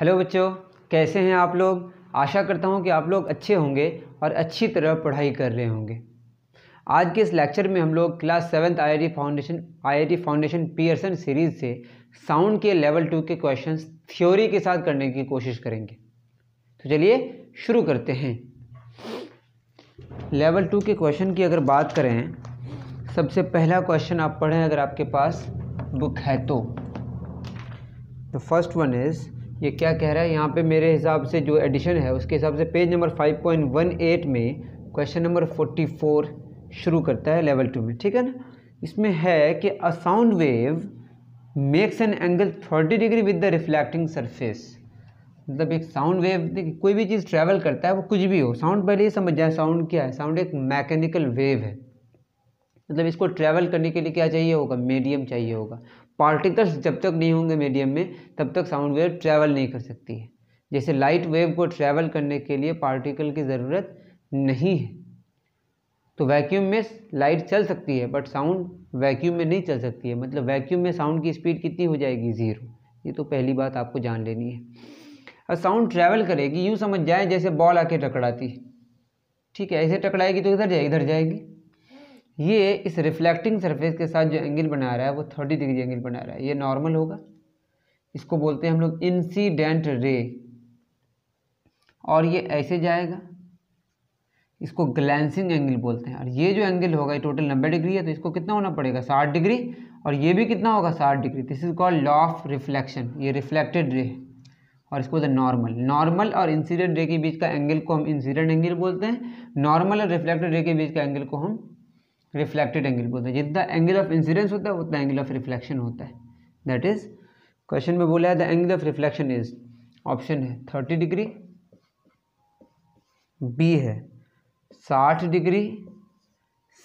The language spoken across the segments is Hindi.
हेलो बच्चों कैसे हैं आप लोग आशा करता हूं कि आप लोग अच्छे होंगे और अच्छी तरह पढ़ाई कर रहे होंगे आज के इस लेक्चर में हम लोग class seventh IIT foundation IIT foundation Pearson series से साउंड के लेवल टू के क्वेश्चन थ्योरी के साथ करने की कोशिश करेंगे तो चलिए शुरू करते हैं लेवल टू के क्वेश्चन की अगर बात करें सबसे पहला क्वेश्चन आप पढ़ें अगर आपके पास बुक है तो द फर्स्ट वन इज़ ये क्या कह रहा है यहाँ पे मेरे हिसाब से जो एडिशन है उसके हिसाब से पेज नंबर 5.18 में क्वेश्चन नंबर 44 शुरू करता है लेवल टू में ठीक है ना इसमें है कि a sound wave makes an angle 30 degree with the reflecting surface मतलब एक साउंड वेव कोई भी चीज़ ट्रैवल करता है वो कुछ भी हो साउंड पहले ही समझ जाए साउंड क्या है साउंड एक मैकेनिकल वेव है मतलब इसको ट्रैवल करने के लिए क्या चाहिए होगा मीडियम चाहिए होगा पार्टिकल्स जब तक नहीं होंगे मीडियम में तब तक साउंड वेव ट्रैवल नहीं कर सकती है जैसे लाइट वेव को ट्रैवल करने के लिए पार्टिकल की ज़रूरत नहीं है तो वैक्यूम में लाइट चल सकती है बट साउंड वैक्यूम में नहीं चल सकती है मतलब वैक्यूम में साउंड की स्पीड कितनी हो जाएगी ज़ीरो ये तो पहली बात आपको जान लेनी है अब साउंड ट्रैवल करेगी यूँ समझ जाए जैसे बॉल आके टकराती ठीक है ऐसे टकराएगी तो इधर जाएगी इधर जाएगी ये इस रिफ्लेक्टिंग सरफेस के साथ जो एंगल बना रहा है वो थर्टी डिग्री एंगल बना रहा है ये नॉर्मल होगा इसको बोलते हैं हम लोग इंसीडेंट रे और ये ऐसे जाएगा इसको ग्लैंसिंग एंगल बोलते हैं और ये जो एंगल होगा ये टोटल नब्बे डिग्री है तो इसको कितना होना पड़ेगा साठ डिग्री और ये भी कितना होगा साठ degree this is called law of reflection ये रिफ्लेक्टेड रे और इसको बोलते हैं नॉर्मल नॉर्मल और इंसिडेंट रे के बीच का एंगल को हम इंसिडेंट एंगल बोलते हैं नॉर्मल और रिफ्लेक्टेड रे के बीच का एंगल को हम रिफ्लेक्टेड एंगल बोलते हैं जितना एंगल ऑफ इंसिडेंस होता है उतना एंगल ऑफ रिफ्लेक्शन होता है दैट इज क्वेश्चन में बोला है the angle of reflection is option है थर्टी डिग्री बी है साठ डिग्री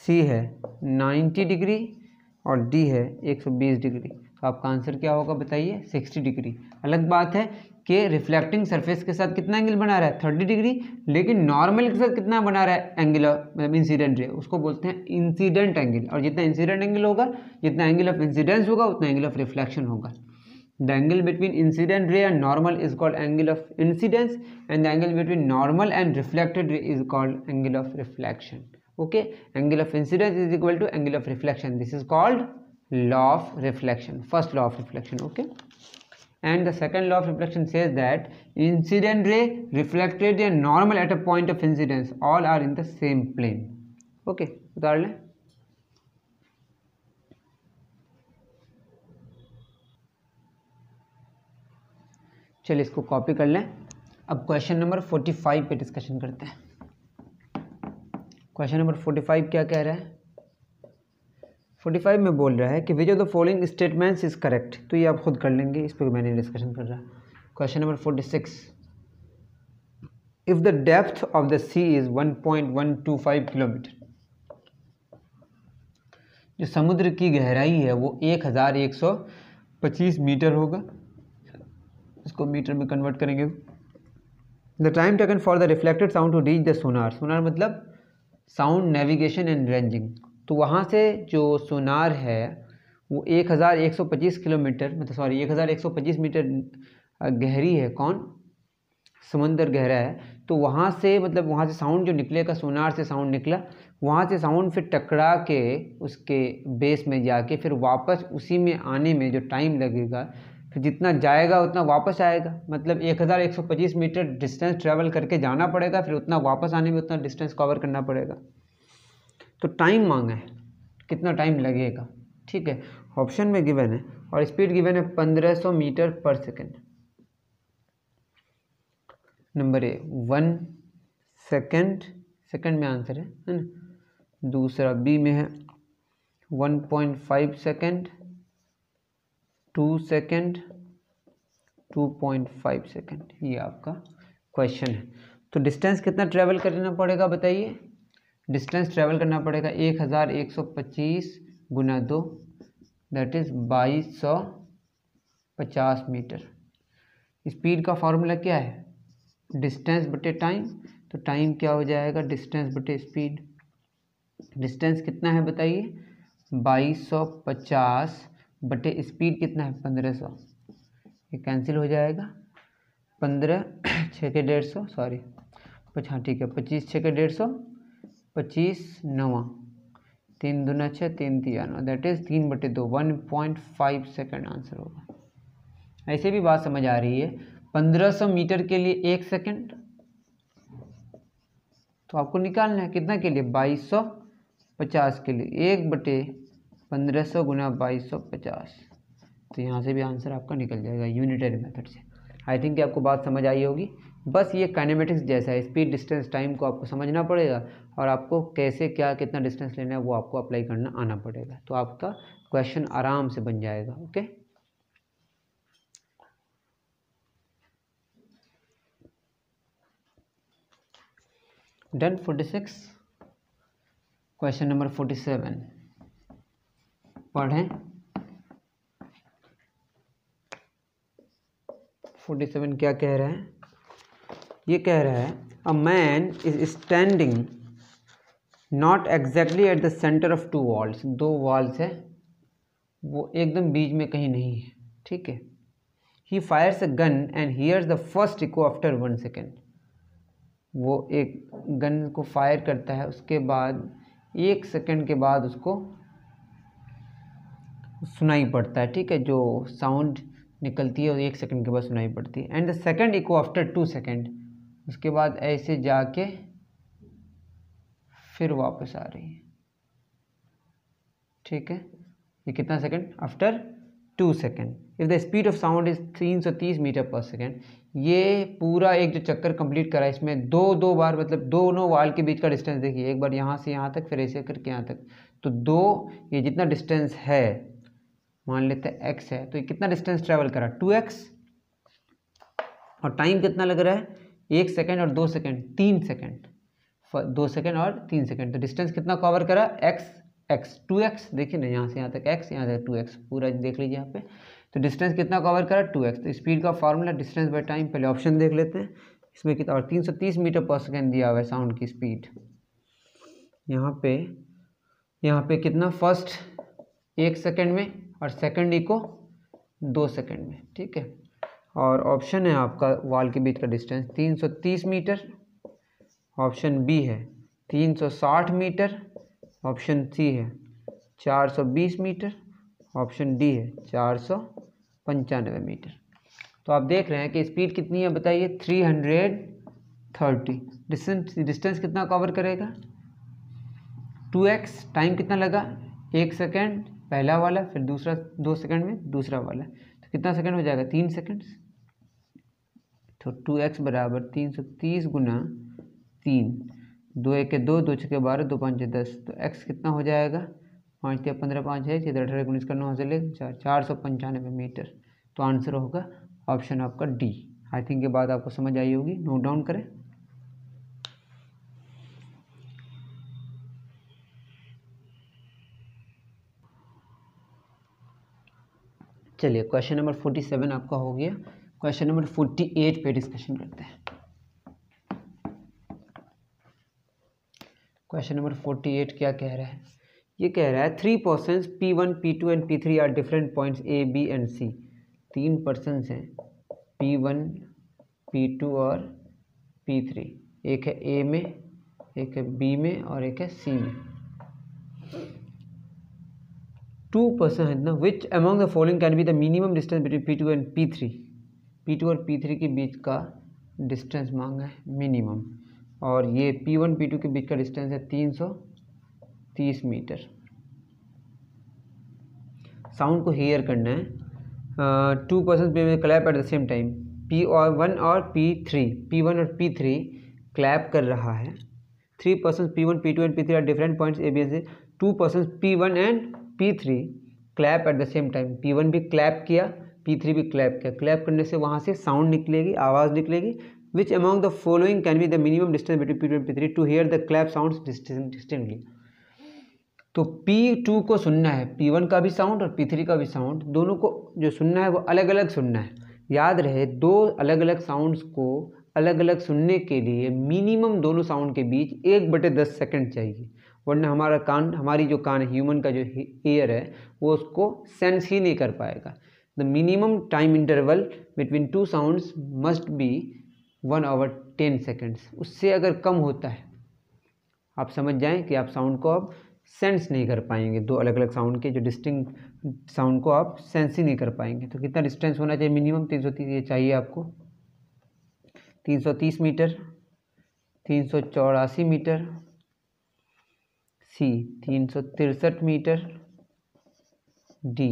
सी है नाइन्टी डिग्री और डी है एक सौ बीस डिग्री तो आपका आंसर क्या होगा बताइए सिक्सटी डिग्री अलग बात है के रिफ्लेक्टिंग सरफेस के साथ कितना एंगल बना रहा है थर्टी डिग्री लेकिन नॉर्मल के साथ कितना बना रहा है एंगल मतलब इंसिडेंट रे उसको बोलते हैं इंसिडेंट एंगल और जितना इंसिडेंट एंगल होगा जितना एंगल ऑफ इंसिडेंस होगा उतना एंगल ऑफ रिफ्लेक्शन होगा the angle between incident ray and normal is called angle of incidence and the angle between normal and reflected ray is called angle of reflection okay angle of incidence is equal to angle of reflection this is called law of reflection first law of reflection okay and the second law of reflection says that incident ray reflected a normal at a point of incidence all are in the same plane okay उतार लें चलिए इसको कॉपी कर लें अब क्वेश्चन नंबर 45 पे डिस्कशन करते हैं क्वेश्चन नंबर 45 क्या कह रहा है फोर्टी फाइव में बोल रहा है कि which of the following statements is correct तो ये आप खुद कर लेंगे इस पर मैंने डिस्कशन कर रहा है question number forty six if the depth of the sea is one point one two five kilometre जो समुद्र की गहराई है वो एक हज़ार एक सौ पच्चीस मीटर होगा इसको मीटर में कन्वर्ट करेंगे the time taken for the reflected sound to reach the sonar sonar मतलब साउंड नेविगेशन एंड रेंजिंग तो वहाँ से जो सोनार है वो 1125 किलोमीटर मतलब सॉरी 1125 मीटर गहरी है कौन समंदर गहरा है तो वहाँ से मतलब वहाँ से साउंड जो निकलेगा सोनार से साउंड निकला वहाँ से साउंड फिर टकरा के उसके बेस में जाके फिर वापस उसी में आने में जो टाइम लगेगा फिर जितना जाएगा उतना वापस आएगा मतलब 1125 मीटर डिस्टेंस ट्रैवल करके जाना पड़ेगा फिर उतना वापस आने में उतना डिस्टेंस कवर करना पड़ेगा तो टाइम मांगा है कितना टाइम लगेगा ठीक है ऑप्शन में गिवन है और स्पीड गिवन है 1500 मीटर पर second number A one second second में आंसर है है ना दूसरा बी में है 1.5 सेकेंड टू सेकेंड 2.5 सेकेंड ये आपका क्वेश्चन है तो डिस्टेंस कितना ट्रेवल करना पड़ेगा बताइए डिस्टेंस ट्रेवल करना पड़ेगा एक हज़ार एक सौ पच्चीस गुना दो दैट इज़ बाईस सौ पचास मीटर स्पीड का फार्मूला क्या है डिस्टेंस बटे टाइम तो टाइम क्या हो जाएगा डिस्टेंस बटे स्पीड डिस्टेंस कितना है बताइए बाईस सौ पचास बटे स्पीड कितना है पंद्रह सौ ये कैंसिल हो जाएगा पंद्रह छः के डेढ़ सौ सॉरी हाँ ठीक है पच्चीस छः के डेढ़ सौ पच्चीस नवा तीन दुना छः तीन तिया नौ दैट इज़ तीन बटे दो one point five second answer होगा ऐसे भी बात समझ आ रही है पंद्रह सौ मीटर के लिए एक सेकेंड तो आपको निकालना है कितना के लिए बाईस सौ पचास के लिए एक बटे पंद्रह सौ गुना बाईस सौ पचास तो यहाँ से भी आंसर आपका निकल जाएगा यूनिटरी मेथड से आई थिंक आपको बात समझ आई होगी बस ये काइनेमेटिक्स जैसा है स्पीड डिस्टेंस टाइम को आपको समझना पड़ेगा और आपको कैसे क्या कितना डिस्टेंस लेना है वो आपको अप्लाई करना आना पड़ेगा तो आपका क्वेश्चन आराम से बन जाएगा okay done forty six question number forty seven पढ़ें फोर्टी सेवन क्या कह रहे हैं ये कह रहा है a man is standing not exactly at the centre of two walls दो वॉल्स है वो एकदम बीच में कहीं नहीं है ठीक है he fires a gun and hears the first echo after one second वो एक गन को फायर करता है उसके बाद एक सेकेंड के बाद उसको सुनाई पड़ता है ठीक है जो साउंड निकलती है और एक सेकेंड के बाद सुनाई पड़ती है and the second echo after two second उसके बाद ऐसे जाके फिर वापस आ रही है ठीक है ये कितना second after two second if the speed of sound is तीन सौ तीस मीटर पर सेकेंड ये पूरा एक जो चक्कर कंप्लीट करा है इसमें दो दो बार मतलब दोनों वाल के बीच का डिस्टेंस देखिए एक बार यहाँ से यहाँ तक फिर ऐसे करके यहाँ तक तो दो ये जितना डिस्टेंस है मान लेते हैं एक्स है तो ये कितना डिस्टेंस ट्रेवल करा टू एक्स और टाइम कितना लग रहा है एक सेकेंड और दो सेकेंड तीन सेकेंड दो सेकेंड और तीन सेकेंड तो डिस्टेंस कितना कवर करा एक्स एक्स टू एक्स देखिए ना यहाँ से यहाँ तक एक्स यहाँ से टू एक्स पूरा देख लीजिए यहाँ पे तो डिस्टेंस कितना कवर करा टू एक्स तो स्पीड का फार्मूला डिस्टेंस बाय टाइम पहले ऑप्शन देख लेते हैं इसमें कितना और तीन सौ तीस मीटर पर सेकेंड दिया हुआ है साउंड की स्पीड यहाँ पे यहाँ पे कितना फर्स्ट एक सेकेंड में और सेकेंड इको दो सेकेंड में ठीक है और ऑप्शन है आपका वाल के बीच का डिस्टेंस 330 मीटर ऑप्शन बी है 360 मीटर ऑप्शन सी है 420 मीटर ऑप्शन डी है चार सौ पंचानवे मीटर तो आप देख रहे हैं कि स्पीड कितनी है बताइए 330 डिस्टेंस डिस्टेंस कितना कवर करेगा 2x टाइम कितना लगा एक सेकेंड पहला वाला फिर दूसरा दो सेकेंड में दूसरा वाला तो कितना सेकेंड हो जाएगा तीन सेकेंड्स तो टू एक्स बराबर तीन सौ तीस गुना तीन दो एक के दो दो छः बारह दो पाँच दस तो एक्स कितना हो जाएगा पाँच तीन पंद्रह पाँच है इधर अठारह उन्नीस का नौ हज़ार ले चार चार सौ पंचानवे मीटर तो आंसर होगा ऑप्शन आपका डी आई थिंक ये बात आपको समझ आई होगी नोट डाउन करें चलिए क्वेश्चन नंबर फोर्टी सेवन आपका हो गया क्वेश्चन नंबर फोर्टी एट पे डिस्कशन करते हैं क्वेश्चन नंबर फोर्टी एट क्या कह रहा है ये कह रहा है three person P one P two and P three are different points A B and C तीन पर्सन हैं पी वन पी टू और पी थ्री एक है ए में एक है बी में और एक है सी में टू पर्सन है ना which among the following can be the minimum distance between P two and P three P two और पी थ्री के बीच का डिस्टेंस मांगा है मिनिमम और ये पी वन पी टू के बीच का डिस्टेंस है तीन सौ तीस मीटर साउंड को हेयर करना है टू पर्सन में clap at the same time P और वन और पी थ्री पी वन और पी थ्री क्लैप कर रहा है three person P one P two and P three are different points A B S C two person P one and P three clap at the same time P one भी क्लैप किया पी थ्री भी क्लैप किया क्लैप करने से वहाँ से साउंड निकलेगी आवाज़ निकलेगी which among the following can be the minimum distance between P two and P three to hear the clap sound distantly तो पी टू को सुनना है पी वन का भी साउंड और पी थ्री का भी साउंड दोनों को जो सुनना है वो अलग अलग सुनना है याद रहे दो अलग अलग साउंड्स को अलग अलग सुनने के लिए मिनिमम दोनों साउंड के बीच एक बटे दस सेकेंड चाहिए वरना हमारा कान हमारी जो कान ह्यूमन का जो एयर है वो उसको सेंस ही नहीं कर पाएगा the minimum time interval between two sounds must be one over ten seconds उससे अगर कम होता है आप समझ जाएं कि आप साउंड को आप सेंस नहीं कर पाएंगे दो अलग अलग साउंड के जो डिस्टिंग साउंड को आप सेंस ही नहीं कर पाएंगे तो कितना डिस्टेंस होना चाहिए मिनिमम तीन सौ तीस ये चाहिए आपको तीन सौ तीस मीटर तीन सौ चौरासी मीटर सी तीन सौ तिरसठ मीटर डी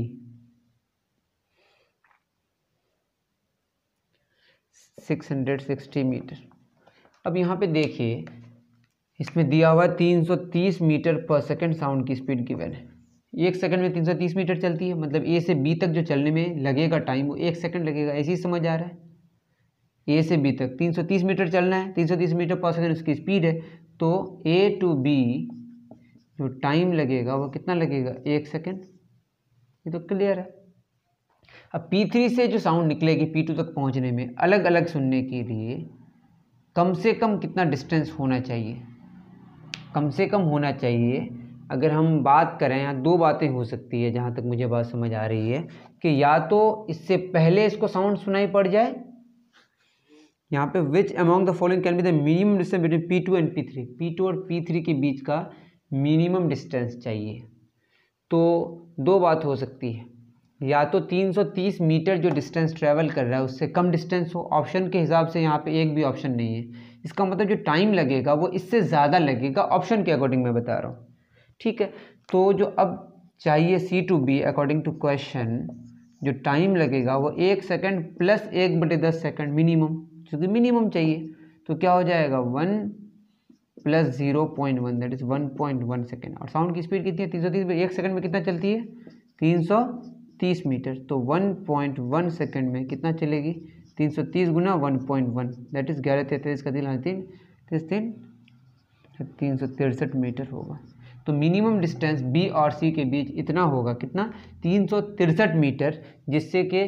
660 मीटर अब यहाँ पे देखिए इसमें दिया हुआ 330 मीटर पर सेकंड साउंड की स्पीड की वैन है एक सेकंड में 330 मीटर चलती है मतलब ए से बी तक जो चलने में लगेगा टाइम वो एक सेकंड लगेगा ऐसे ही समझ आ रहा है ए से बी तक 330 मीटर चलना है 330 मीटर पर सेकंड उसकी स्पीड है तो ए टू बी जो टाइम लगेगा वो कितना लगेगा एक सेकेंड ये तो क्लियर है अब P3 से जो साउंड निकलेगी P2 तक पहुंचने में अलग अलग सुनने के लिए कम से कम कितना डिस्टेंस होना चाहिए कम से कम होना चाहिए अगर हम बात करें यहाँ दो बातें हो सकती है जहाँ तक मुझे बात समझ आ रही है कि या तो इससे पहले इसको साउंड सुनाई पड़ जाए यहाँ पे which among the following can be the minimum distance between P two and P three P two और पी थ्री के बीच का मिनिमम डिस्टेंस चाहिए तो दो बात हो सकती है या तो 330 मीटर जो डिस्टेंस ट्रैवल कर रहा है उससे कम डिस्टेंस हो ऑप्शन के हिसाब से यहाँ पे एक भी ऑप्शन नहीं है इसका मतलब जो टाइम लगेगा वो इससे ज़्यादा लगेगा ऑप्शन के अकॉर्डिंग मैं बता रहा हूँ ठीक है तो जो अब चाहिए C to B according to question जो टाइम लगेगा वो एक सेकेंड प्लस एक बटे दस सेकेंड मिनिमम क्योंकि मिनिमम चाहिए तो क्या हो जाएगा one plus zero point one that is one point one second और साउंड की स्पीड कितनी है तीन सौ तीस एक सेकेंड में कितना चलती है तीन सौ तीस मीटर तो वन पॉइंट वन सेकेंड में कितना चलेगी तीन सौ तीस गुना one point one that is ग्यारह तैंतीस का दिन तीन तीस तीन तीन सौ तिरसठ मीटर होगा तो मिनिमम डिस्टेंस बी और सी के बीच इतना होगा कितना तीन सौ तिरसठ मीटर जिससे कि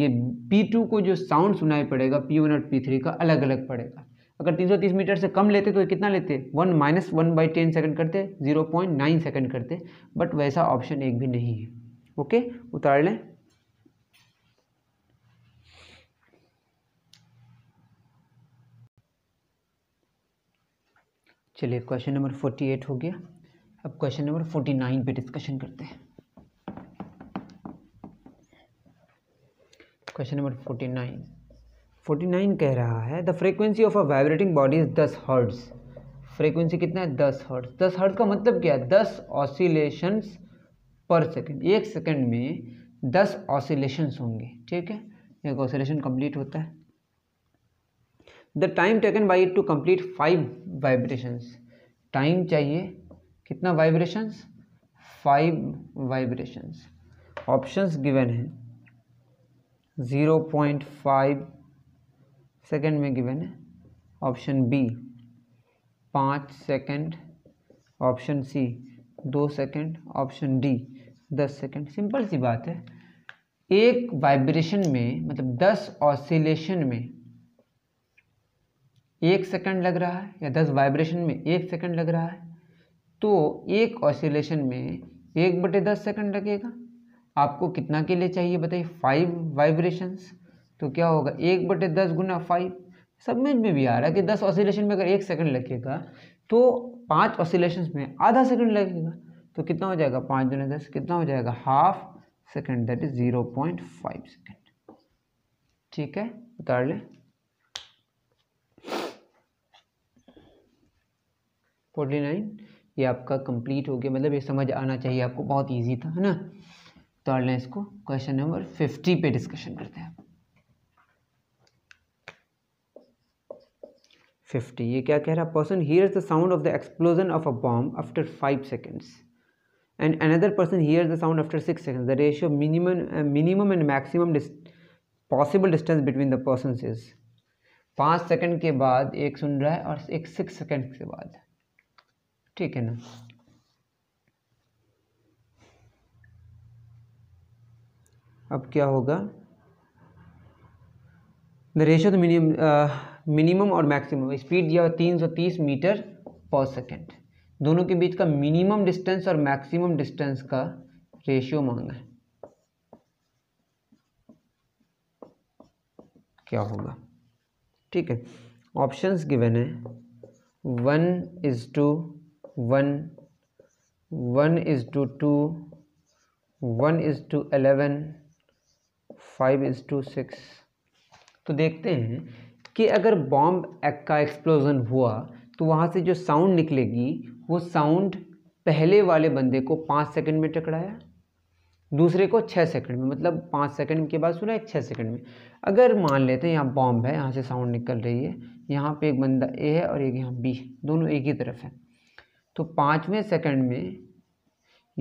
ये पी टू को जो साउंड सुनाई पड़ेगा पी वन और पी थ्री का अलग अलग पड़ेगा अगर तीन सौ तीस मीटर से कम लेते तो कितना लेते one minus one by ten second करते जीरो पॉइंट नाइन सेकेंड करते बट वैसा ऑप्शन एक भी नहीं है ओके उतार लें चलिए क्वेश्चन नंबर फोर्टी एट हो गया अब क्वेश्चन नंबर फोर्टी नाइन पे डिस्कशन करते हैं question number forty nine forty nine कह रहा है the frequency of a vibrating body is दस हर्ट्स फ्रीक्वेंसी कितना है दस हर्ट्स दस हर्ट्स का मतलब क्या है दस ऑसिलेशंस पर सेकेंड एक सेकेंड में दस ऑसिलेशंस होंगे ठीक है एक ऑसिलेशन कंप्लीट होता है the time taken by it to complete five vibrations time चाहिए कितना vibrations five vibrations options given है ज़ीरो पॉइंट फाइव सेकेंड में गिवन है ऑप्शन बी पाँच सेकेंड ऑप्शन सी दो सेकेंड ऑप्शन डी दस सेकेंड सिंपल सी बात है एक वाइब्रेशन में मतलब दस ऑसिलेशन में एक सेकंड लग रहा है या दस वाइब्रेशन में एक सेकंड लग रहा है तो एक ऑसिलेशन में एक बटे दस सेकेंड लगेगा आपको कितना के लिए चाहिए बताइए फाइव वाइब्रेशंस तो क्या होगा एक बटे दस गुना फाइव समझ में भी आ रहा है कि दस ऑसिलेशन में अगर एक सेकंड लगेगा तो पांच ऑसिलेशन में आधा सेकंड लगेगा तो कितना हो जाएगा पाँच दुनिया दस कितना हो जाएगा half second that is zero point five second ठीक है उतार लें फोर्टी नाइन ये आपका कंप्लीट हो गया मतलब ये समझ आना चाहिए आपको बहुत इजी था है ना उतार लें इसको क्वेश्चन नंबर फिफ्टी पे डिस्कशन करते हैं फिफ्टी ये क्या कह रहा है person hear the sound of the explosion of a bomb after five seconds and another person hears the sound after 6 seconds the ratio minimum uh, minimum and maximum dis possible distance between the persons is 5 second ke baad ek sun raha hai aur ek 6 second ke baad theek hai na अब क्या होगा द रेशो तो मिनिमम मिनिमम और मैक्सिमम स्पीड दिया तीन सौ तीस मीटर पर सेकेंड दोनों के बीच का मिनिमम डिस्टेंस और मैक्सिमम डिस्टेंस का रेशियो मांगा है क्या होगा ठीक है ऑप्शंस गिवन है one is to one one is to two one is to eleven five is to six तो देखते हैं कि अगर बॉम्ब एक का एक्सप्लोजन हुआ तो वहाँ से जो साउंड निकलेगी वो साउंड पहले वाले बंदे को पाँच सेकंड में टकराया दूसरे को छः सेकंड में मतलब पाँच सेकंड के बाद सुना छः सेकंड में अगर मान लेते हैं यहाँ बॉम्ब है यहाँ से साउंड निकल रही है यहाँ पे एक बंदा ए है और एक यहाँ बी है दोनों एक ही तरफ है तो पाँचवें सेकंड में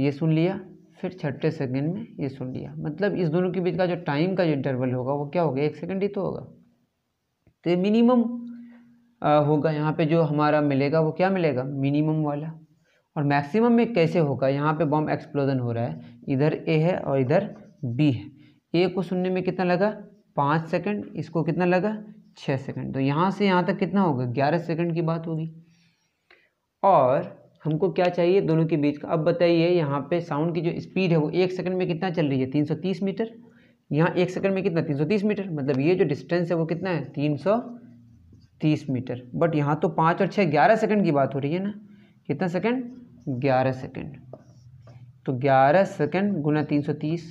ये सुन लिया फिर छठे सेकंड में ये सुन लिया मतलब इस दोनों के बीच का जो टाइम का जो इंटरवल होगा वो क्या होगा एक सेकेंड ही तो होगा तो मिनिमम होगा यहाँ पे जो हमारा मिलेगा वो क्या मिलेगा मिनिमम वाला और मैक्सिमम में कैसे होगा यहाँ पे बॉम्ब एक्सप्लोजन हो रहा है इधर ए है और इधर बी है ए को सुनने में कितना लगा पाँच सेकंड इसको कितना लगा छः सेकंड तो यहाँ से यहाँ तक कितना होगा ग्यारह सेकंड की बात होगी और हमको क्या चाहिए दोनों के बीच का अब बताइए यहाँ पर साउंड की जो स्पीड है वो एक सेकेंड में कितना चल रही है तीन मीटर यहाँ एक सेकंड में कितना तीस मीटर मतलब ये जो डिस्टेंस है वो कितना है सौ तीस मीटर बट यहाँ तो पाँच और छः ग्यारह सेकंड की बात हो रही है ना कितना सेकंड ग्यारह सेकंड तो ग्यारह सेकंड गुना तीन सौ तीस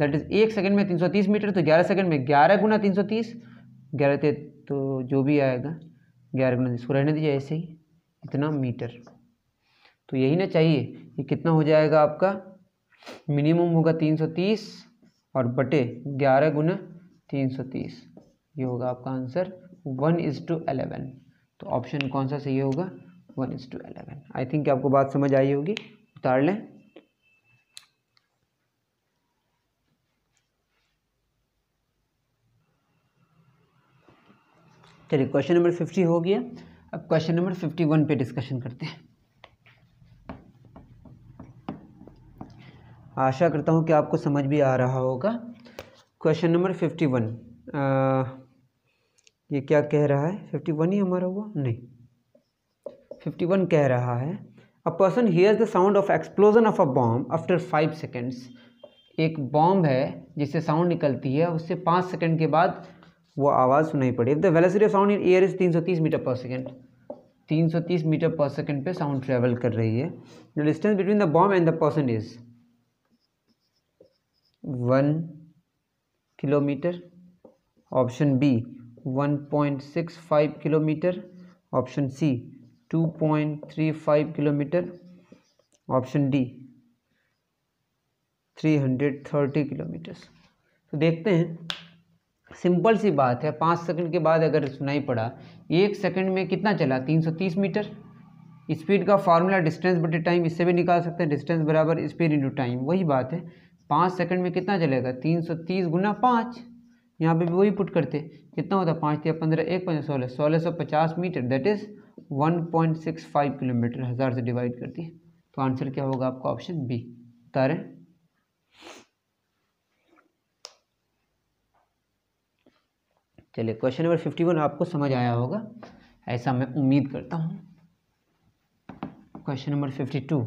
दैट इज़ एक सेकंड में तीन सौ तीस मीटर तो ग्यारह सेकंड में ग्यारह गुना तीन सौ तीस ग्यारह ते तो जो भी आएगा ग्यारह गुना को रहने दीजिए ऐसे ही इतना मीटर तो यही ना चाहिए कि कितना हो जाएगा आपका मिनिमम होगा तीन सौ तीस और बटे ग्यारह गुना तीन सौ तीस ये होगा आपका answer one is to eleven तो ऑप्शन कौन सा सही होगा one is to eleven I think आपको बात समझ आई होगी उतार लें चलिए क्वेश्चन नंबर फिफ्टी हो गया अब क्वेश्चन नंबर फिफ्टी वन पे डिस्कशन करते हैं आशा करता हूँ कि आपको समझ भी आ रहा होगा क्वेश्चन नंबर फिफ्टी वन ये क्या कह रहा है फिफ्टी वन ही हमारा हुआ नहीं फिफ्टी वन कह रहा है a person hears the sound of explosion of a bomb after five seconds एक बॉम्ब है जिससे साउंड निकलती है उससे पाँच सेकेंड के बाद वो आवाज़ सुनाई पड़ी the velocity of sound in air is तीन सौ तीस मीटर पर सेकेंड तीन सौ तीस मीटर पर सेकेंड पे साउंड ट्रेवल कर रही है the distance between the bomb and the person is one kilometre option B 1.65 kilometre option C 2.35 kilometre option D 330 kilometres तो देखते हैं सिंपल सी बात है पाँच सेकंड के बाद अगर सुनाई पड़ा एक सेकंड में कितना चला 330 मीटर स्पीड का फार्मूला डिस्टेंस बटे टाइम इससे भी निकाल सकते हैं डिस्टेंस बराबर स्पीड इंटू टाइम वही बात है पाँच सेकंड में कितना चलेगा 330 सौ तीस गुना पाँच यहाँ पर भी वही पुट करते कितना होता है पाँच तीन पंद्रह एक पंद्रह सोलह सोलह सौ पचास metre that is one point six five kilometre हज़ार से डिवाइड करती है तो आंसर क्या होगा आपका ऑप्शन बी बता रहे चलिए क्वेश्चन नंबर फिफ्टी वन आपको समझ आया होगा ऐसा मैं उम्मीद करता हूँ question number fifty two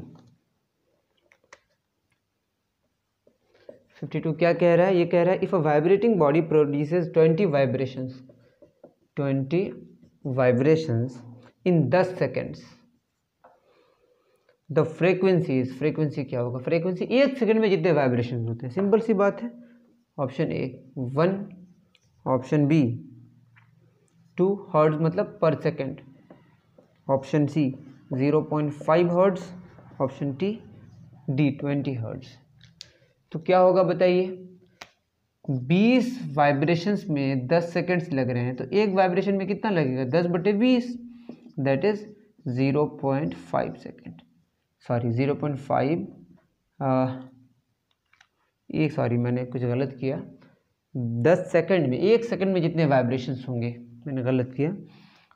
fifty two क्या कह रहा है ये कह रहा है if a vibrating body produces twenty vibrations twenty vibrations in दस सेकेंड्स द फ्रीक्वेंसीज फ्रीक्वेंसी क्या होगा फ्रीक्वेंसी एक सेकेंड में जितने वाइब्रेशन होते हैं सिंपल सी बात है option A one option B two hertz मतलब पर second option C zero point five hertz option T D twenty hertz तो क्या होगा बताइए 20 वाइब्रेशंस में 10 सेकेंड्स लग रहे हैं तो एक वाइब्रेशन में कितना लगेगा 10 बटे बीस दैट इज़ 0.5 सेकेंड सॉरी 0.5 ये सॉरी मैंने कुछ गलत किया 10 सेकेंड में एक सेकेंड में जितने वाइब्रेशंस होंगे मैंने गलत किया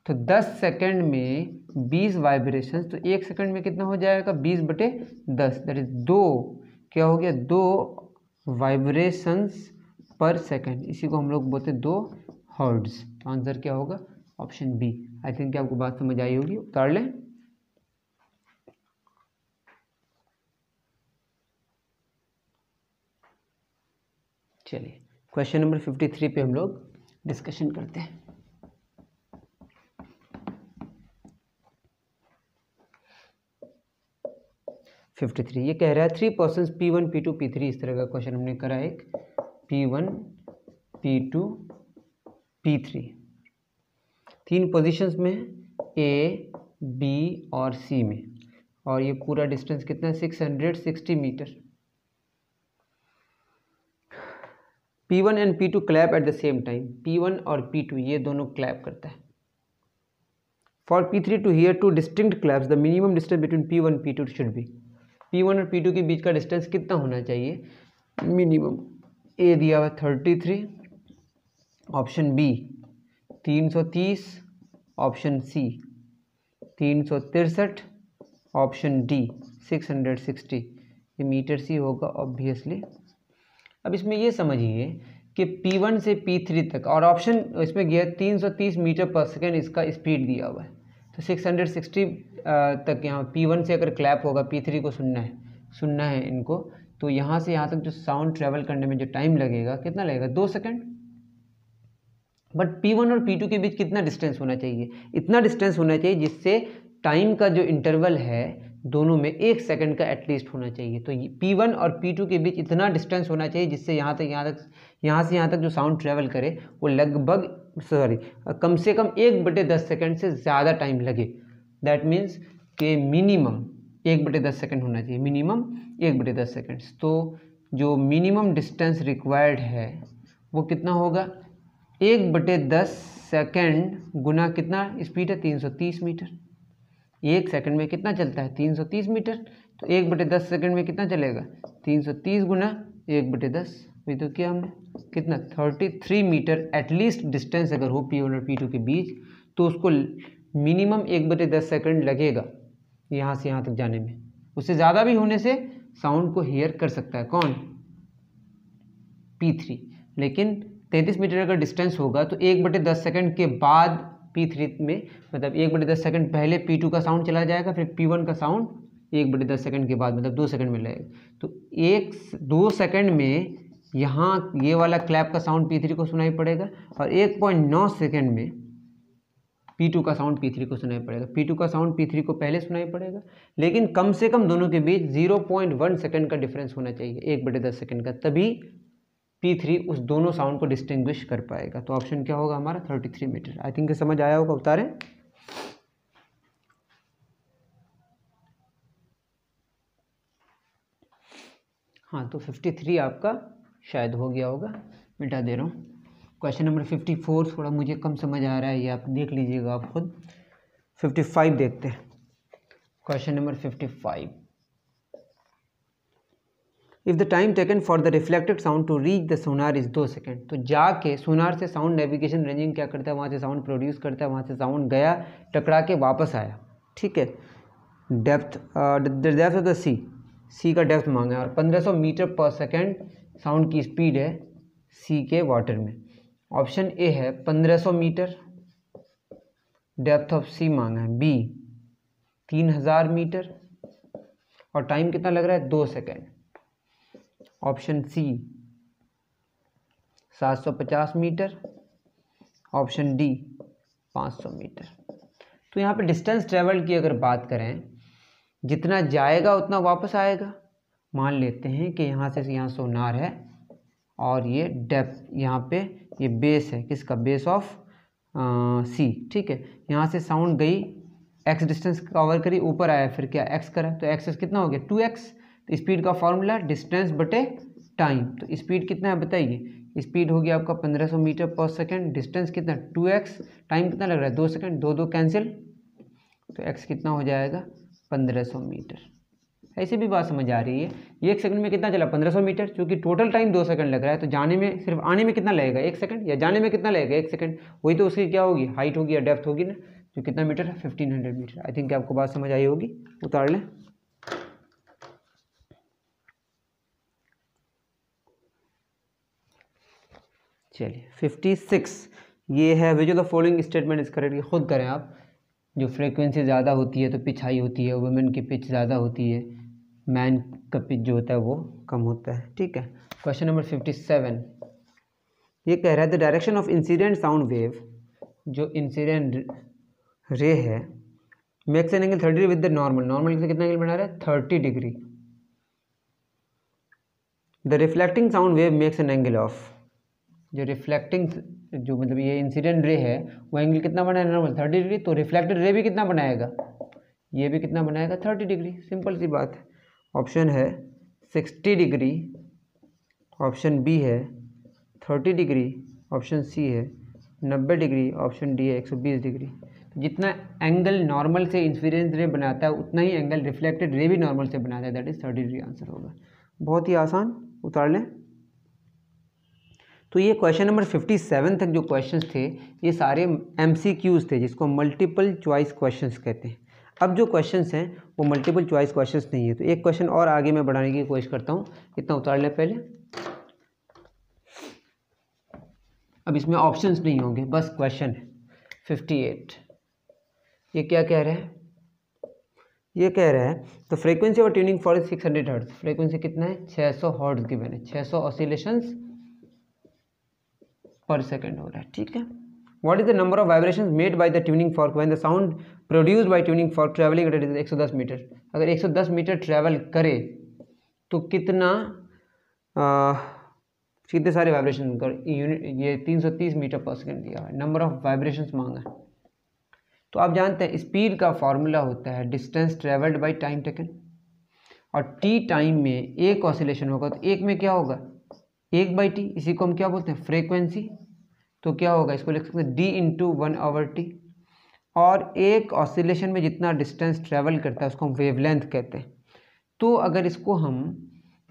तो 10 सेकंड में 20 वाइब्रेशंस तो एक सेकंड में कितना हो जाएगा 20 बटे दस दैट इज दो क्या हो गया दो वाइब्रेशंस पर सेकेंड इसी को हम लोग बोलते हैं दो हर्ड्स तो आंसर क्या होगा ऑप्शन बी आई थिंक आपको बात समझ आई होगी उतार लें चलिए क्वेश्चन नंबर फिफ्टी थ्री पे हम लोग डिस्कशन करते हैं फिफ्टी थ्री ये कह रहा है three person P one P two P three इस तरह का क्वेश्चन हमने करा एक P one P two P three तीन पोजिशंस में है ए बी और सी में और ये पूरा डिस्टेंस कितना है six hundred sixty metre P one and P two clap at the same time P one और पी टू ये दोनों क्लैप करता है for P three to hear two two distinct the minimum distance between P one P two should be P one और पी टू के बीच का डिस्टेंस कितना होना चाहिए मिनिमम ए दिया हुआ थर्टी थ्री ऑप्शन बी तीन सौ तीस ऑप्शन सी तीन सौ तिरसठ option D six hundred sixty ये मीटर सी होगा ऑब्वियसली अब इसमें ये समझिए कि P1 से P3 तक और ऑप्शन इसमें गया तीन सौ तीस मीटर पर सेकेंड इसका स्पीड दिया हुआ है तो सिक्स हंड्रेड सिक्सटी तक यहाँ पी वन से अगर क्लैप होगा पी थ्री को सुनना है सुनना है इनको तो यहाँ से यहाँ तक जो साउंड ट्रैवल करने में जो टाइम लगेगा कितना लगेगा दो सेकेंड बट पी वन और पी टू के बीच कितना डिस्टेंस होना चाहिए इतना डिस्टेंस होना चाहिए जिससे टाइम का जो इंटरवल है दोनों में एक सेकंड का एटलीस्ट होना चाहिए तो P1 और P2 के बीच इतना डिस्टेंस होना चाहिए जिससे यहाँ तक यहाँ तक यहाँ से यहाँ तक जो साउंड ट्रैवल करे वो लगभग सॉरी कम से कम एक बटे दस सेकेंड से ज़्यादा टाइम लगे दैट मीन्स के मिनिमम एक बटे दस सेकेंड होना चाहिए मिनिमम एक बटे दस सेकेंड्स तो जो मिनिमम डिस्टेंस रिक्वायर्ड है वो कितना होगा एक बटे दस सेकेंड गुना कितना स्पीड है तीन सौ तीस मीटर एक सेकेंड में कितना चलता है तीन सौ तीस मीटर तो एक बटे दस सेकेंड में कितना चलेगा तीन सौ तीस गुना एक बटे दस ये तो किया हमने कितना thirty three metre at least distance अगर हो पी वन और पी टू के बीच तो उसको मिनिमम एक बटे दस सेकेंड लगेगा यहाँ से यहाँ तक जाने में उससे ज़्यादा भी होने से साउंड को हेयर कर सकता है कौन पी थ्री लेकिन तैंतीस मीटर अगर डिस्टेंस होगा तो एक बटे दस सेकेंड के बाद पी थ्री में मतलब एक बटे दस सेकेंड पहले पी टू का साउंड चला जाएगा फिर पी वन का साउंड एक बटे दस सेकेंड के बाद मतलब दो सेकेंड में लगेगा तो एक दो सेकेंड में यहाँ ये वाला क्लैप का साउंड पी थ्री को सुनाई पड़ेगा और एक पॉइंट नौ सेकेंड में P2 का साउंड P3 को सुनाई पड़ेगा P2 का साउंड P3 को पहले सुनाई पड़ेगा लेकिन कम से कम दोनों के बीच 0.1 सेकंड का डिफरेंस होना चाहिए एक बटे दस सेकेंड का तभी P3 उस दोनों साउंड को डिस्टिंग्विश कर पाएगा तो ऑप्शन क्या होगा हमारा 33 मीटर आई थिंक समझ आया होगा उतारें हाँ तो 53 आपका शायद हो गया होगा मिटा दे रहा हूँ क्वेश्चन नंबर फिफ्टी फोर थोड़ा मुझे कम समझ आ रहा है ये आप देख लीजिएगा आप खुद फिफ्टी फाइव देखते हैं question number fifty five if the time taken for the reflected sound to reach the sonar is दो सेकेंड तो जाके सोनार से साउंड नेविगेशन रेंजिंग क्या करता है वहाँ से साउंड प्रोड्यूस करता है वहाँ से साउंड गया टकरा के वापस आया ठीक है depth the depth of the sea sea का डेप्थ मांगा है और सौ मीटर पर सेकेंड साउंड की स्पीड है सी के वाटर में ऑप्शन ए है 1500 मीटर डेप्थ ऑफ सी मांगा है बी 3000 मीटर और टाइम कितना लग रहा है दो second option C 750 metre option D 500 metre तो यहाँ पे डिस्टेंस ट्रेवल की अगर बात करें जितना जाएगा उतना वापस आएगा मान लेते हैं कि यहाँ से यहाँ सोनार है और ये डेप्थ यहाँ पे ये बेस है किसका बेस ऑफ सी ठीक है यहाँ से साउंड गई एक्स डिस्टेंस कवर करी ऊपर आया फिर क्या एक्स करा तो एक्स कितना हो गया टू एक्स तो स्पीड का फॉर्मूला डिस्टेंस बटे टाइम तो स्पीड कितना है बताइए स्पीड हो गया आपका 1500 मीटर पर सेकेंड डिस्टेंस कितना 2x टाइम कितना लग रहा है दो सेकेंड दो दो कैंसिल तो x कितना हो जाएगा 1500 मीटर ऐसी भी बात समझ आ रही है एक सेकंड में कितना चला 1500 मीटर चूंकि टोटल टाइम दो सेकंड लग रहा है तो जाने में सिर्फ आने में कितना लगेगा एक सेकंड या जाने में कितना लगेगा एक सेकंड वही तो उसकी क्या होगी हाइट होगी या डेप्थ होगी ना जो तो कितना मीटर है fifteen hundred metre I think आपको बात समझ आई होगी उतार लें चलिए फिफ्टी सिक्स ये है which of the following statement is correct खुद करें आप जो फ्रीक्वेंसी ज़्यादा होती है तो पिच हाई होती है वुमेन की पिच ज़्यादा होती है मैन का पिच जो होता है वो कम होता है ठीक है क्वेश्चन नंबर फिफ्टी सेवन ये कह रहा है the direction of incident sound wave जो इंसिडेंट रे है makes an angle thirty with the normal normal से कितना एंगल बना रहा है thirty degree the reflecting sound wave makes an angle of जो रिफ्लेक्टिंग जो मतलब ये इंसिडेंट रे है वो एंगल कितना बनाया नॉर्मल थर्टी डिग्री तो रिफ्लेक्टेड रे भी कितना बनाएगा ये भी कितना बनाएगा थर्टी डिग्री सिंपल सी बात है ऑप्शन है सिक्सटी डिग्री ऑप्शन बी है थर्टी डिग्री ऑप्शन सी है नब्बे डिग्री ऑप्शन डी है एक सौ बीस डिग्री जितना एंगल नॉर्मल से इंसिडेंस रे बनाता है उतना ही एंगल रिफ्लेक्टेड रे भी नॉर्मल से बनाता है that is thirty degree answer होगा बहुत ही आसान उतार लें तो ये क्वेश्चन नंबर फिफ्टी सेवन तक जो क्वेश्चंस थे ये सारे एम सी क्यूज़ थे जिसको मल्टीपल चॉइस क्वेश्चंस कहते हैं अब जो क्वेश्चन हैं वो मल्टीपल चॉइस क्वेश्चन नहीं है तो एक क्वेश्चन और आगे मैं बढ़ाने की कोशिश करता हूँ कितना उतार लें पहले अब इसमें ऑप्शंस नहीं होंगे बस क्वेश्चन है फिफ्टी एट ये क्या कह रहा है ये कह रहा है तो frequency of tuning for six hundred hertz frequency कितना है छः सौ हर्ट्स की बने छः सौ पर सेकेंड हो रहा है ठीक है what is the number of vibrations made by the tuning fork when the sound produced by tuning fork traveling at 110 metre अगर एक सौ दस मीटर ट्रैवल करे तो कितना कितने सारे वाइब्रेशन कर यूनिट ये तीस मीटर पर सेकेंड दिया है नंबर ऑफ वाइब्रेशन मांगा तो आप जानते हैं स्पीड का फॉर्मूला होता है distance travelled by time taken और टी टाइम में एक ऑसिलेशन होगा तो एक में क्या होगा एक बाई टी इसी को हम क्या बोलते हैं फ्रीक्वेंसी तो क्या होगा इसको लिख सकते हैं D into one over T और एक ऑसिलेशन में जितना डिस्टेंस ट्रैवल करता है उसको हम वेवलेंथ कहते हैं तो अगर इसको हम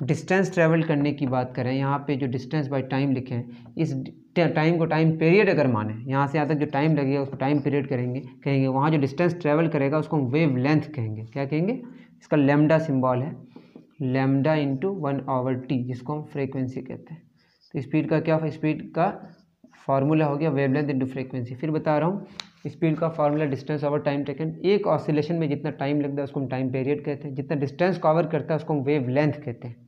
डिस्टेंस ट्रैवल करने की बात करें यहाँ पे जो डिस्टेंस बाय टाइम लिखें इस टाइम को टाइम पीरियड अगर माने यहाँ से यहाँ तक जो टाइम लगेगा उसको टाइम पीरियड करेंगे कहेंगे वहाँ जो डिस्टेंस ट्रैवल करेगा उसको हम वेव लेंथ कहेंगे क्या कहेंगे इसका लेमडा सिम्बॉल है lambda into one over T जिसको हम फ्रीक्वेंसी कहते हैं तो स्पीड का क्या स्पीड का फार्मूला हो गया वेवलेंथ इंटू फ्रीक्वेंसी फिर बता रहा हूँ स्पीड का formula distance over time taken एक ऑसिलेशन में जितना टाइम लगता है उसको हम टाइम पीरियड कहते हैं जितना डिस्टेंस कवर करता है उसको हम वेव लेंथ कहते हैं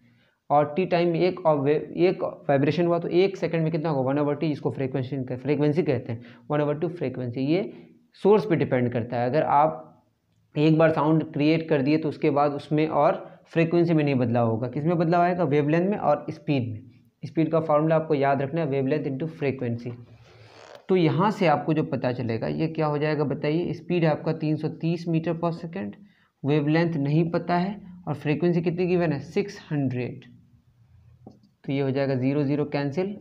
और टी टाइम एक और वेव एक वाइब्रेशन हुआ तो एक सेकंड में कितना होगा वन ओवर टी इसको फ्रीक्वेंसी फ्रीक्वेंसी कहते हैं वन ओवर टू फ्रीक्वेंसी ये सोर्स पे डिपेंड करता है अगर आप एक बार साउंड क्रिएट कर दिए तो उसके बाद उसमें और फ्रीक्वेंसी में नहीं बदलाव होगा किस में बदलाव आएगा वेवलेंथ में और स्पीड में स्पीड का फार्मूला आपको याद रखना है वेवलेंथ इंटू फ्रीक्वेंसी तो यहाँ से आपको जो पता चलेगा ये क्या हो जाएगा बताइए स्पीड है आपका 330 मीटर पर सेकेंड वेवलेंथ नहीं पता है और फ्रीक्वेंसी कितनी की है 600 तो ये हो जाएगा ज़ीरो ज़ीरो कैंसिल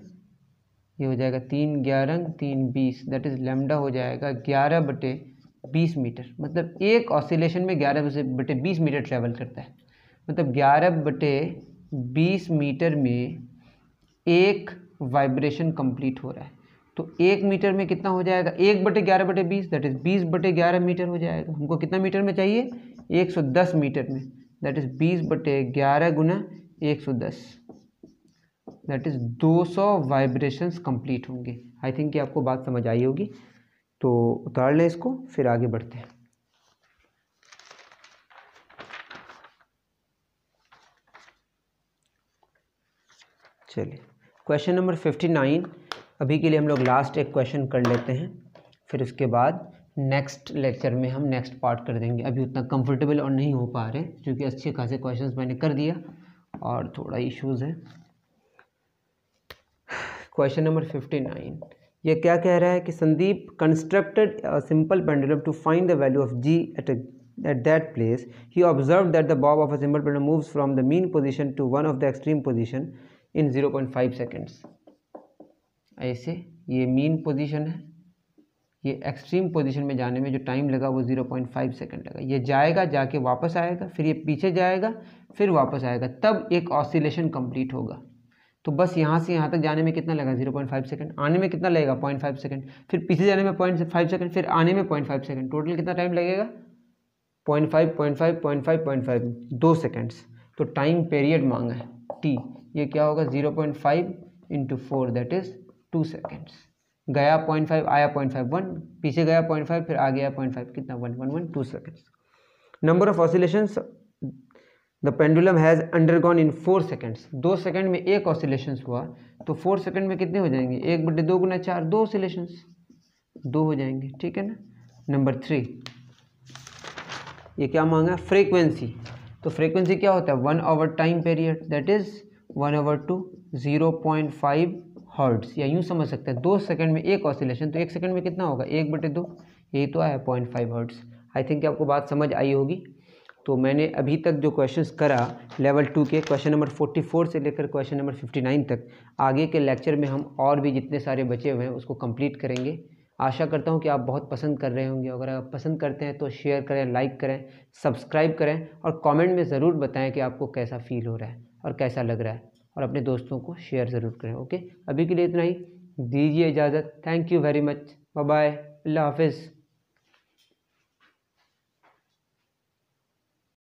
ये हो जाएगा तीन ग्यारह तीन बीस दैट इज़ लेमडा हो जाएगा ग्यारह बटे बीस मीटर मतलब एक ऑसिलेशन में ग्यारह बटे बीस मीटर ट्रेवल करता है मतलब ग्यारह बटे बीस मीटर में एक वाइब्रेशन कंप्लीट हो रहा है तो एक मीटर में कितना हो जाएगा एक बटे ग्यारह बटे बीस दैट इज़ बीस बटे ग्यारह मीटर हो जाएगा हमको कितना मीटर में चाहिए एक सौ दस मीटर में दैट इज़ बीस बटे ग्यारह गुना एक सौ दस दैट इज़ दो सौ वाइब्रेशन कंप्लीट होंगे आई थिंक ये आपको बात समझ आई होगी तो उतार लें इसको फिर आगे बढ़ते हैं चलिए क्वेश्चन नंबर फिफ्टी नाइन अभी के लिए हम लोग लास्ट एक क्वेश्चन कर लेते हैं फिर उसके बाद नेक्स्ट लेक्चर में हम नेक्स्ट पार्ट कर देंगे अभी उतना कंफर्टेबल और नहीं हो पा रहे क्योंकि अच्छे खासे क्वेश्चंस मैंने कर दिया और थोड़ा इश्यूज है क्वेश्चन नंबर फिफ्टी नाइन ये क्या कह रहा है कि Sandeep constructed simple pendulum to find the value of G at at that place he observe that the bob of a simple pendulum moves from the mean position to one of the extreme position in 0.5 seconds ऐसे ये मीन पोजीशन है ये एक्सट्रीम पोजीशन में जाने में जो टाइम लगा वो 0.5 सेकेंड लगा ये जाएगा जाके वापस आएगा फिर ये पीछे जाएगा फिर वापस आएगा तब एक ऑसिलेशन कंप्लीट होगा तो बस यहाँ से यहाँ तक जाने में कितना लगा 0.5 सेकेंड आने में कितना लगेगा 0.5 सेकेंड फिर पीछे जाने में पॉइंट फाइव सेकेंड फिर आने में पॉइंट फाइव सेकेंड टोटल कितना टाइम लगेगा point point five five point five point five दो सेकेंड्स तो टाइम पीरियड मांगा है टी ये क्या होगा zero point five into four that is two seconds गया पॉइंट फाइव आया पॉइंट फाइव वन पीछे गया पॉइंट फाइव फिर आ गया पॉइंट फाइव कितना one one one two seconds number of oscillation the pendulum has undergone in four seconds दो सेकेंड में एक ऑसिलेशन हुआ तो फोर सेकेंड में कितने हो जाएंगे एक बटे दो गुना चार दो ऑसिलेशन दो हो जाएंगे ठीक है ना नंबर थ्री ये क्या मांगा फ्रीक्वेंसी तो फ्रीक्वेंसी क्या होता है one over time period that is one over two zero point five hertz या यूँ समझ सकते हैं दो सेकंड में एक ऑसिलेशन तो एक सेकंड में कितना होगा एक बटे दो यही तो आया point five hertz I think आपको बात समझ आई होगी तो मैंने अभी तक जो क्वेश्चंस करा लेवल टू के क्वेश्चन नंबर फोर्टी फोर से लेकर क्वेश्चन नंबर फिफ्टी नाइन तक आगे के लेक्चर में हम और भी जितने सारे बचे हुए हैं उसको कंप्लीट करेंगे आशा करता हूँ कि आप बहुत पसंद कर रहे होंगे अगर आप पसंद करते हैं तो शेयर करें लाइक करें सब्सक्राइब करें और कमेंट में ज़रूर बताएं कि आपको कैसा फील हो रहा है और कैसा लग रहा है और अपने दोस्तों को शेयर ज़रूर करें ओके अभी के लिए इतना ही दीजिए इजाज़त thank you very much bye Allah हाफिज़